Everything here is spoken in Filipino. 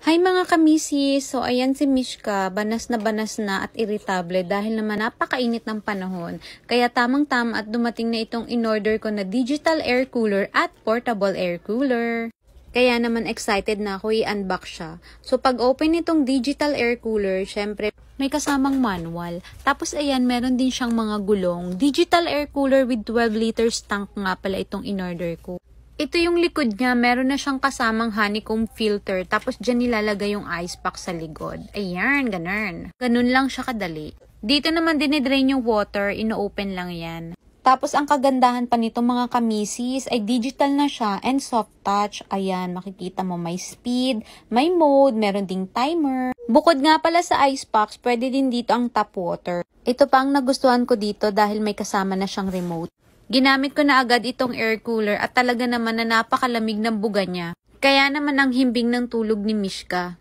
Hi mga kamisi! So ayan si Mishka, banas na banas na at irritable dahil naman napakainit ng panahon. Kaya tamang tama at dumating na itong in-order ko na digital air cooler at portable air cooler. Kaya naman excited na ako i-unbox siya. So pag open itong digital air cooler, syempre may kasamang manual. Tapos ayan, meron din siyang mga gulong. Digital air cooler with 12 liters tank nga pala itong in-order ko ito yung likod niya, meron na siyang kasamang honeycomb filter. Tapos dyan nilalagay yung ice pack sa likod. Ayan, ganun. Ganun lang siya kadali. Dito naman dinidrain yung water, ino-open lang yan. Tapos ang kagandahan pa nito mga kamisis ay digital na siya and soft touch. Ayan, makikita mo may speed, may mode, meron ding timer. Bukod nga pala sa ice packs, pwede din dito ang tap water. Ito pa ang nagustuhan ko dito dahil may kasama na siyang remote. Ginamit ko na agad itong air cooler at talaga naman na napakalamig ng buga niya. Kaya naman ang himbing ng tulog ni Mishka.